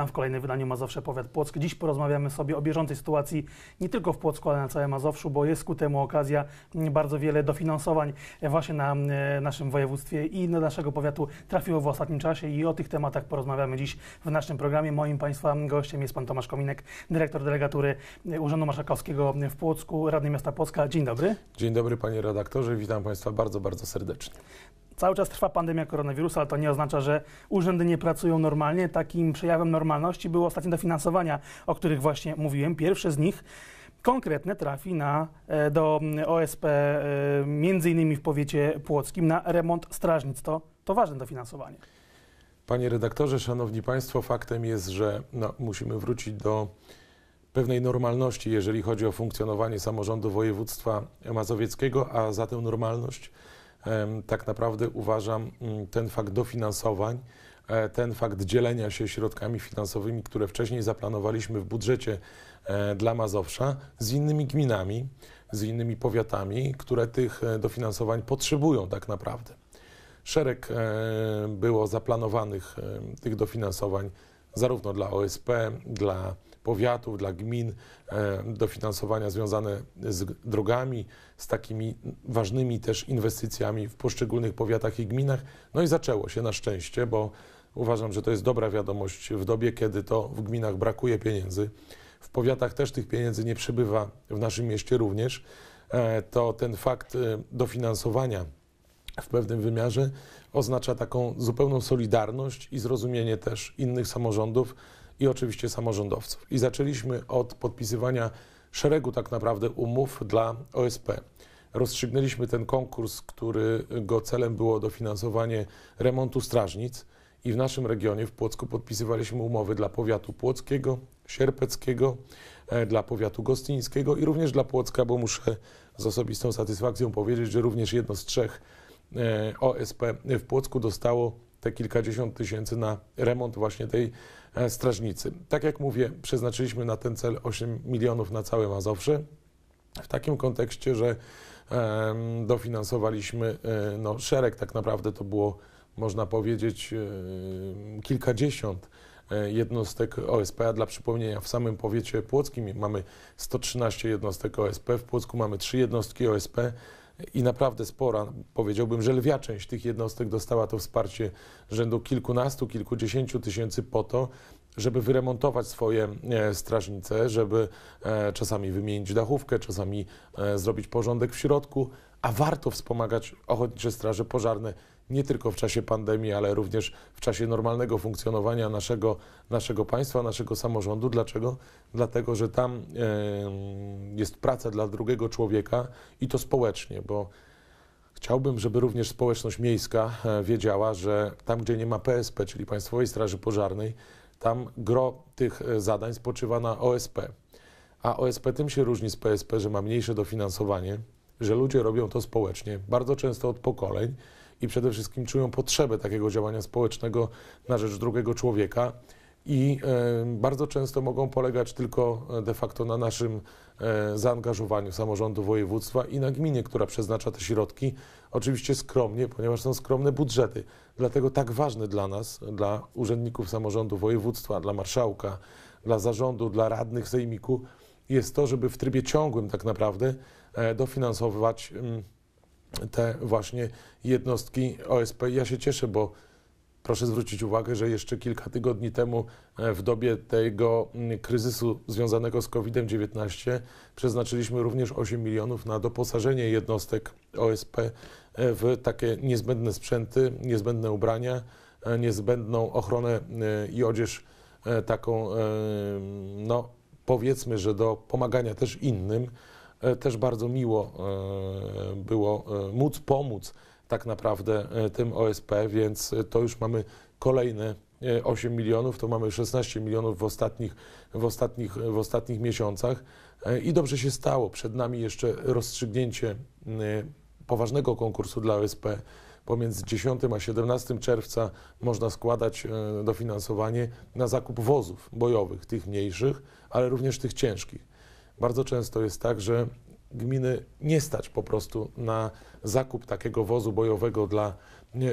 Witam w kolejnym wydaniu Mazowsze Powiat Płock. Dziś porozmawiamy sobie o bieżącej sytuacji nie tylko w Płocku, ale na całym Mazowszu, bo jest ku temu okazja. Mm, bardzo wiele dofinansowań e, właśnie na mm, e, naszym województwie i na naszego powiatu trafiło w ostatnim czasie i o tych tematach porozmawiamy dziś w naszym programie. Moim Państwa gościem jest Pan Tomasz Kominek, dyrektor delegatury e, Urzędu Marszałkowskiego w Płocku, radny Miasta Płocka. Dzień dobry. Dzień dobry Panie redaktorze, witam Państwa bardzo, bardzo serdecznie. Cały czas trwa pandemia koronawirusa, ale to nie oznacza, że urzędy nie pracują normalnie. Takim przejawem normalności było ostatnie dofinansowania, o których właśnie mówiłem. Pierwsze z nich konkretne trafi na, e, do mm, OSP, e, między innymi w powiecie płockim, na remont strażnic. To, to ważne dofinansowanie. Panie redaktorze, szanowni państwo, faktem jest, że no, musimy wrócić do pewnej normalności, jeżeli chodzi o funkcjonowanie samorządu województwa mazowieckiego, a za tę normalność tak naprawdę uważam mm, ten fakt dofinansowań, e, ten fakt dzielenia się środkami finansowymi, które wcześniej zaplanowaliśmy w budżecie e, dla Mazowsza z innymi gminami, z innymi powiatami, które tych e, dofinansowań potrzebują tak naprawdę. Szereg było zaplanowanych tych dofinansowań zarówno dla OSP, dla powiatów, dla gmin, e, dofinansowania związane z drogami, z takimi ważnymi też inwestycjami w poszczególnych powiatach i gminach. No i zaczęło się na szczęście, bo uważam, że to jest dobra wiadomość w dobie, kiedy to w gminach brakuje pieniędzy. W powiatach też tych pieniędzy nie przybywa, w naszym mieście również. E, to ten fakt e, dofinansowania w pewnym wymiarze oznacza taką zupełną solidarność i zrozumienie też innych samorządów, i oczywiście samorządowców. I zaczęliśmy od podpisywania szeregu tak naprawdę umów dla OSP. Rozstrzygnęliśmy ten konkurs, którego celem było dofinansowanie remontu strażnic i w naszym regionie w Płocku podpisywaliśmy umowy dla powiatu płockiego, sierpeckiego, e, dla powiatu gostyńskiego i również dla Płocka, bo muszę z osobistą satysfakcją powiedzieć, że również jedno z trzech e, OSP w Płocku dostało te kilkadziesiąt tysięcy na remont właśnie tej e, strażnicy. Tak jak mówię, przeznaczyliśmy na ten cel 8 milionów na całe Mazowsze. W takim kontekście, że dofinansowaliśmy e, no, szereg, tak naprawdę to było, można powiedzieć, e, kilkadziesiąt jednostek OSP, a dla przypomnienia w samym powiecie płockim mamy 113 jednostek OSP, w Płocku mamy 3 jednostki OSP, i naprawdę spora, powiedziałbym, że lwia część tych jednostek dostała to wsparcie rzędu kilkunastu, kilkudziesięciu tysięcy po to, żeby wyremontować swoje e, strażnice, żeby e, czasami wymienić dachówkę, czasami e, zrobić porządek w środku, a warto wspomagać ochotnicze straże pożarne nie tylko w czasie pandemii, ale również w czasie normalnego funkcjonowania naszego, naszego państwa, naszego samorządu. Dlaczego? Dlatego, że tam jest praca dla drugiego człowieka i to społecznie, bo Chciałbym, żeby również społeczność miejska e, wiedziała, że tam, gdzie nie ma PSP, czyli Państwowej Straży Pożarnej, tam gro tych e, zadań spoczywa na OSP. A OSP tym się różni z PSP, że ma mniejsze dofinansowanie, że ludzie robią to społecznie, bardzo często od pokoleń i przede wszystkim czują potrzebę takiego działania społecznego na rzecz drugiego człowieka i e, bardzo często mogą polegać tylko e, de facto na naszym e, zaangażowaniu samorządu województwa i na gminie, która przeznacza te środki. Oczywiście skromnie, ponieważ są skromne budżety. Dlatego tak ważny dla nas, dla urzędników samorządu województwa, dla marszałka, dla zarządu, dla radnych sejmiku jest to, żeby w trybie ciągłym tak naprawdę dofinansowywać mm, te właśnie jednostki OSP. Ja się cieszę, bo proszę zwrócić uwagę, że jeszcze kilka tygodni temu e, w dobie tego mm, kryzysu związanego z COVID-19 przeznaczyliśmy również 8 milionów na doposażenie jednostek OSP e, w takie niezbędne sprzęty, niezbędne ubrania, e, niezbędną ochronę i odzież taką, no powiedzmy, że do pomagania też innym. E, też bardzo miło e, było e, móc pomóc tak naprawdę tym OSP, więc to już mamy kolejne 8 milionów, to mamy 16 milionów w ostatnich, w ostatnich, w ostatnich miesiącach i dobrze się stało. Przed nami jeszcze rozstrzygnięcie poważnego konkursu dla OSP. Pomiędzy 10 a 17 czerwca można składać dofinansowanie na zakup wozów bojowych, tych mniejszych, ale również tych ciężkich bardzo często jest tak, że gminy nie stać po prostu na zakup takiego wozu bojowego dla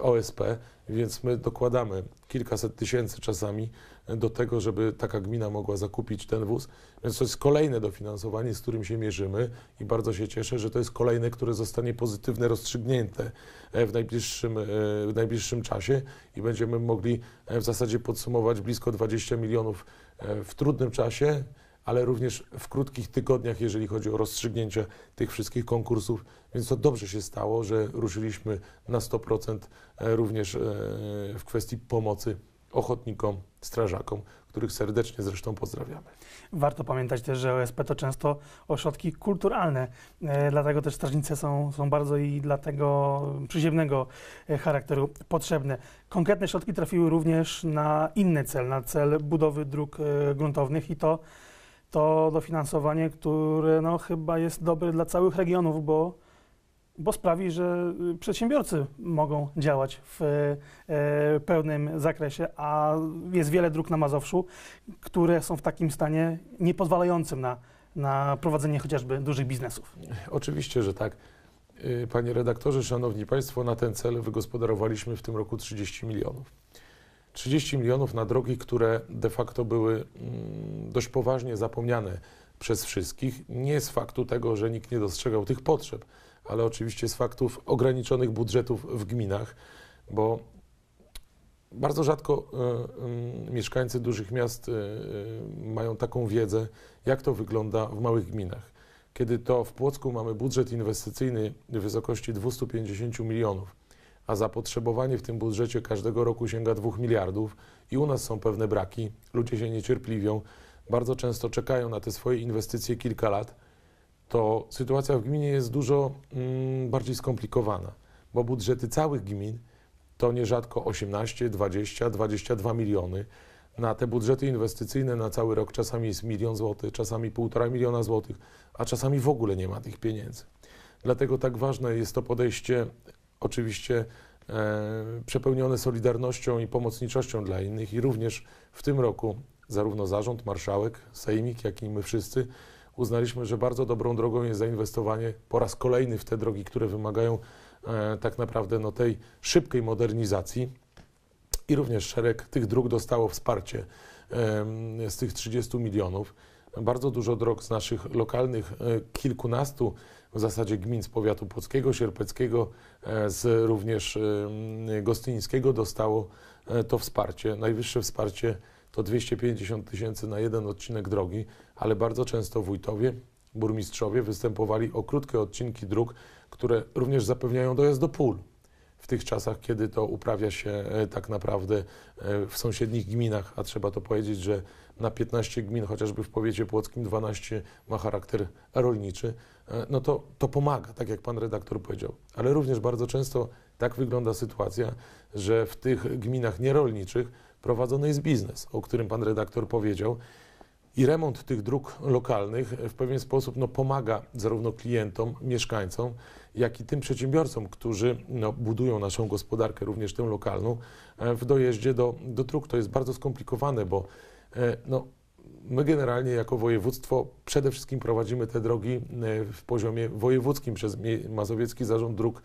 OSP, więc my dokładamy kilkaset tysięcy czasami do tego, żeby taka gmina mogła zakupić ten wóz. Więc to jest kolejne dofinansowanie, z którym się mierzymy i bardzo się cieszę, że to jest kolejne, które zostanie pozytywne rozstrzygnięte e, w najbliższym, e, w najbliższym czasie i będziemy mogli e, w zasadzie podsumować blisko 20 milionów w trudnym czasie ale również w krótkich tygodniach, jeżeli chodzi o rozstrzygnięcie tych wszystkich konkursów. Więc to dobrze się stało, że ruszyliśmy na 100% e, również e, w kwestii pomocy ochotnikom, strażakom, których serdecznie zresztą pozdrawiamy. Warto pamiętać też, że OSP to często ośrodki kulturalne, e, dlatego też strażnice są, są bardzo i dla tego przyziemnego charakteru potrzebne. Konkretne środki trafiły również na inny cel, na cel budowy dróg gruntownych i to to dofinansowanie, które no, chyba jest dobre dla całych regionów, bo, bo sprawi, że y, przedsiębiorcy mogą działać w e, pełnym zakresie, a jest wiele dróg na Mazowszu, które są w takim stanie niepozwalającym na, na prowadzenie chociażby dużych biznesów. Oczywiście, że tak. Y, panie redaktorze, szanowni państwo, na ten cel wygospodarowaliśmy w tym roku 30 milionów. 30 milionów na drogi, które de facto były mm, dość poważnie zapomniane przez wszystkich, nie z faktu tego, że nikt nie dostrzegał tych potrzeb, ale oczywiście z faktów ograniczonych budżetów w gminach, bo bardzo rzadko e, mm, mieszkańcy dużych miast e, e, mają taką wiedzę, jak to wygląda w małych gminach. Kiedy to w Płocku mamy budżet inwestycyjny w wysokości 250 milionów, a zapotrzebowanie w tym budżecie każdego roku sięga 2 miliardów i u nas są pewne braki, ludzie się niecierpliwią, bardzo często czekają na te swoje inwestycje kilka lat, to sytuacja w gminie jest dużo mm, bardziej skomplikowana, bo budżety całych gmin to nierzadko 18, 20, 22 miliony. Na te budżety inwestycyjne na cały rok czasami jest milion złotych, czasami półtora miliona złotych, a czasami w ogóle nie ma tych pieniędzy. Dlatego tak ważne jest to podejście oczywiście e, przepełnione solidarnością i pomocniczością dla innych i również w tym roku zarówno zarząd, marszałek, sejmik, jak i my wszyscy uznaliśmy, że bardzo dobrą drogą jest zainwestowanie po raz kolejny w te drogi, które wymagają e, tak naprawdę no, tej szybkiej modernizacji i również szereg tych dróg dostało wsparcie e, z tych 30 milionów bardzo dużo drog z naszych lokalnych, e, kilkunastu w zasadzie gmin z powiatu płockiego, sierpeckiego, e, z również e, gostyńskiego dostało to wsparcie. Najwyższe wsparcie to 250 tysięcy na jeden odcinek drogi, ale bardzo często wójtowie, burmistrzowie występowali o krótkie odcinki dróg, które również zapewniają dojazd do pól w tych czasach, kiedy to uprawia się e, tak naprawdę e, w sąsiednich gminach, a trzeba to powiedzieć, że na 15 gmin, chociażby w powiecie płockim 12 ma charakter rolniczy, e, no to, to pomaga, tak jak pan redaktor powiedział. Ale również bardzo często tak wygląda sytuacja, że w tych gminach nierolniczych prowadzony jest biznes, o którym pan redaktor powiedział. I remont tych dróg lokalnych w pewien sposób no, pomaga zarówno klientom, mieszkańcom, jak i tym przedsiębiorcom, którzy no, budują naszą gospodarkę, również tę lokalną, e, w dojeździe do, do dróg. To jest bardzo skomplikowane, bo e, no, my generalnie jako województwo przede wszystkim prowadzimy te drogi e, w poziomie wojewódzkim przez Mazowiecki Zarząd Dróg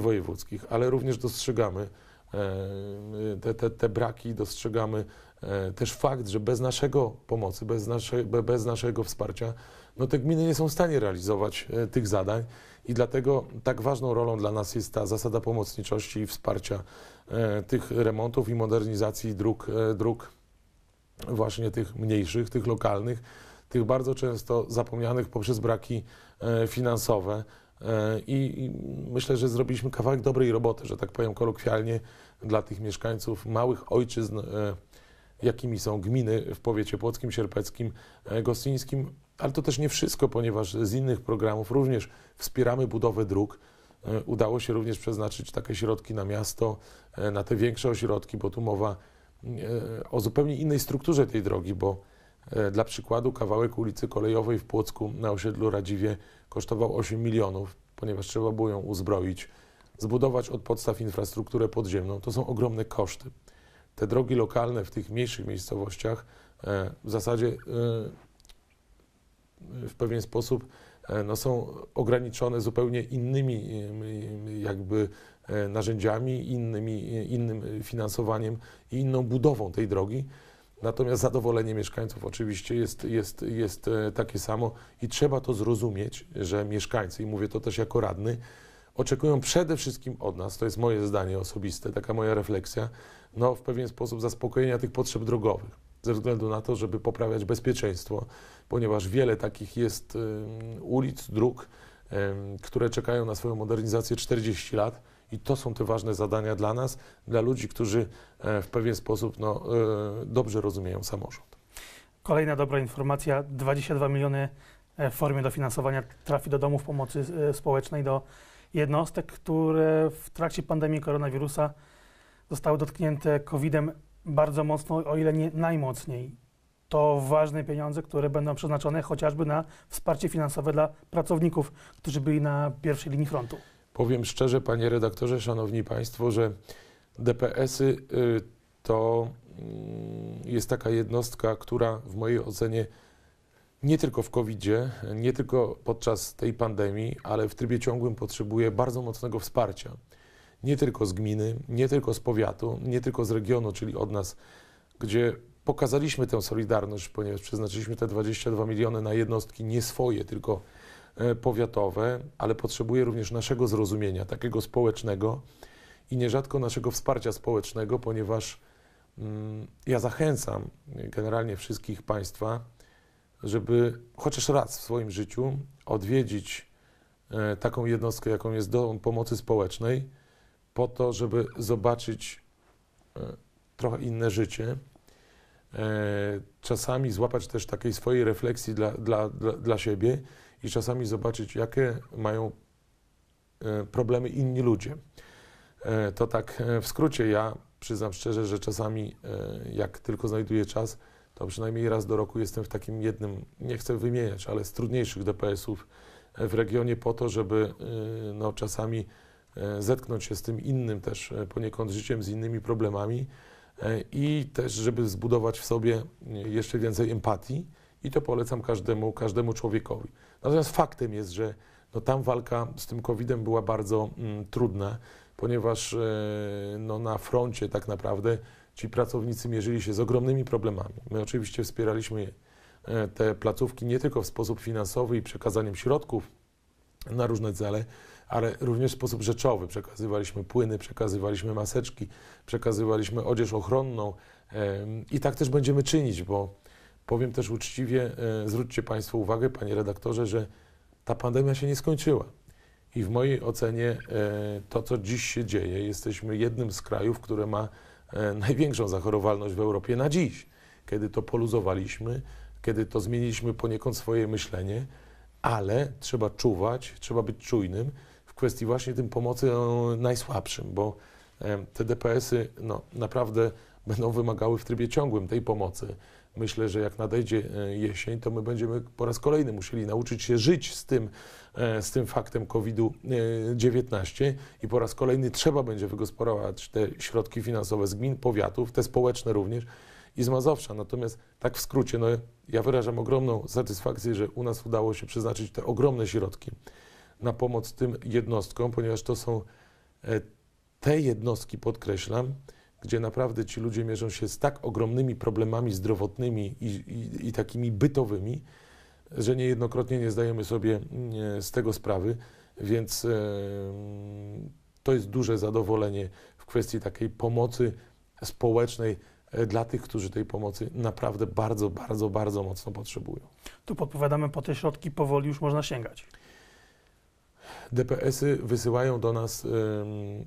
Wojewódzkich, ale również dostrzegamy, E, te, te, te braki dostrzegamy. E, też fakt, że bez naszego pomocy, bez, nasze, bez naszego wsparcia, no te gminy nie są w stanie realizować e, tych zadań i dlatego tak ważną rolą dla nas jest ta zasada pomocniczości i wsparcia tych remontów i modernizacji dróg, dróg właśnie tych mniejszych, tych lokalnych, tych bardzo często zapomnianych poprzez braki finansowe. E, I, myślę, że zrobiliśmy kawałek dobrej roboty, że tak powiem kolokwialnie, dla tych mieszkańców małych ojczyzn, e, jakimi są gminy w powiecie płockim, sierpeckim, e, gostyńskim. Ale to też nie wszystko, ponieważ z innych programów również wspieramy budowę dróg. Udało się również przeznaczyć takie środki na miasto, na te większe ośrodki, bo tu mowa o zupełnie innej strukturze tej drogi, bo E, dla przykładu kawałek ulicy Kolejowej w Płocku na osiedlu Radziwie kosztował 8 milionów, ponieważ trzeba było ją uzbroić, zbudować od podstaw infrastrukturę podziemną. To są ogromne koszty. Te drogi lokalne w tych mniejszych miejscowościach e, w zasadzie e, w pewien sposób no, są ograniczone zupełnie innymi jakby narzędziami, innymi, innym finansowaniem i inną budową tej drogi. Natomiast zadowolenie mieszkańców oczywiście jest, jest, jest e, takie samo i trzeba to zrozumieć, że mieszkańcy, i mówię to też jako radny, oczekują przede wszystkim od nas, to jest moje zdanie osobiste, taka moja refleksja, no w pewien sposób zaspokojenia tych potrzeb drogowych ze względu na to, żeby poprawiać bezpieczeństwo, ponieważ wiele takich jest ulic, dróg, które czekają na swoją modernizację 40 lat i to są te ważne zadania dla nas, dla ludzi, którzy e, w pewien sposób no, e, dobrze rozumieją samorząd. Kolejna dobra informacja, 22 miliony e, w formie dofinansowania trafi do domów pomocy społecznej, do jednostek, które w trakcie pandemii koronawirusa zostały dotknięte COVID-em bardzo mocno, o ile nie najmocniej. To ważne pieniądze, które będą przeznaczone chociażby na wsparcie finansowe dla pracowników, którzy byli na pierwszej linii frontu. Powiem szczerze, panie redaktorze, szanowni państwo, że DPS-y y, to mm, jest taka jednostka, która w mojej ocenie nie tylko w COVID-zie, nie tylko podczas tej pandemii, ale w trybie ciągłym potrzebuje bardzo mocnego wsparcia. Nie tylko z gminy, nie tylko z powiatu, nie tylko z regionu, czyli od nas, gdzie pokazaliśmy tę solidarność, ponieważ przeznaczyliśmy te 22 miliony na jednostki nie swoje, tylko E, powiatowe, ale potrzebuje również naszego zrozumienia, takiego społecznego i nierzadko naszego wsparcia społecznego, ponieważ mm, ja zachęcam generalnie wszystkich Państwa, żeby chociaż raz w swoim życiu odwiedzić e, taką jednostkę, jaką jest Dom Pomocy Społecznej, po to, żeby zobaczyć e, trochę inne życie. czasami złapać też takiej swojej refleksji dla, dla, dla, dla siebie i czasami zobaczyć, jakie mają e, problemy inni ludzie. E, to tak e, w skrócie, ja przyznam szczerze, że czasami jak tylko znajduję czas, to przynajmniej raz do roku jestem w takim jednym, nie chcę wymieniać, ale z trudniejszych DPS-ów w regionie po to, żeby no, czasami zetknąć się z tym innym też poniekąd życiem, z innymi problemami i też, żeby zbudować w sobie jeszcze więcej empatii i to polecam każdemu, każdemu człowiekowi. Natomiast faktem jest, że no, tam walka z tym COVID-em była bardzo mm, trudna, ponieważ yy, no, na froncie tak naprawdę ci pracownicy mierzyli się z ogromnymi problemami. My oczywiście wspieraliśmy e, te placówki nie tylko w sposób finansowy i przekazaniem środków na różne cele, ale również w sposób rzeczowy. Przekazywaliśmy płyny, przekazywaliśmy maseczki, przekazywaliśmy odzież ochronną i tak też będziemy czynić, bo Powiem też uczciwie, e, zwróćcie Państwo uwagę, Panie redaktorze, że ta pandemia się nie skończyła. I w mojej ocenie e, to, co dziś się dzieje, jesteśmy jednym z krajów, które ma e, największą zachorowalność w Europie na dziś, kiedy to poluzowaliśmy, kiedy to zmieniliśmy poniekąd swoje myślenie, ale trzeba czuwać, trzeba być czujnym w kwestii właśnie tym pomocy najsłabszym, bo te DPS-y no, naprawdę będą wymagały w trybie ciągłym tej pomocy myślę, że jak nadejdzie e, jesień, to my będziemy po raz kolejny musieli nauczyć się żyć z tym, e, z tym faktem COVID-19 e, i po raz kolejny trzeba będzie wygospodarować te środki finansowe z gmin, powiatów, te społeczne również i z Mazowsza. Natomiast tak w skrócie, no, ja wyrażam ogromną satysfakcję, że u nas udało się przeznaczyć te ogromne środki na pomoc tym jednostkom, ponieważ to są te jednostki, podkreślam, gdzie naprawdę ci ludzie mierzą się z tak ogromnymi problemami zdrowotnymi i, i, i takimi bytowymi, że niejednokrotnie nie zdajemy sobie mm, z tego sprawy, więc to jest duże zadowolenie w kwestii takiej pomocy społecznej e, dla tych, którzy tej pomocy naprawdę bardzo, bardzo, bardzo mocno potrzebują. Tu podpowiadamy, po te środki powoli już można sięgać. DPS-y wysyłają do nas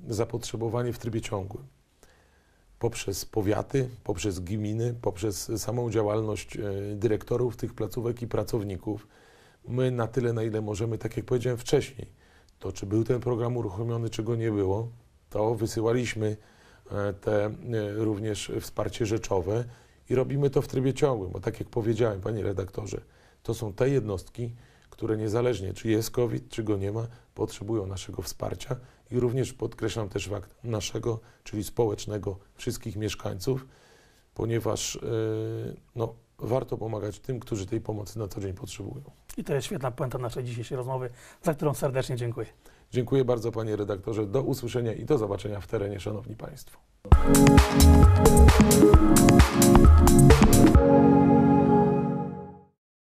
zapotrzebowanie w trybie ciągłym poprzez powiaty, poprzez gminy, poprzez samą działalność e, dyrektorów tych placówek i pracowników. My na tyle, na ile możemy, tak jak powiedziałem wcześniej, to czy był ten program uruchomiony, czy go nie było, to wysyłaliśmy e, te e, również wsparcie rzeczowe i robimy to w trybie ciągłym, bo tak jak powiedziałem, panie redaktorze, to są te jednostki, które niezależnie czy jest COVID, czy go nie ma, potrzebują naszego wsparcia i również podkreślam też fakt naszego, czyli społecznego, wszystkich mieszkańców, ponieważ yy, no, warto pomagać tym, którzy tej pomocy na co dzień potrzebują. I to jest świetna puenta naszej dzisiejszej rozmowy, za którą serdecznie dziękuję. Dziękuję bardzo panie redaktorze. Do usłyszenia i do zobaczenia w terenie, szanowni państwo.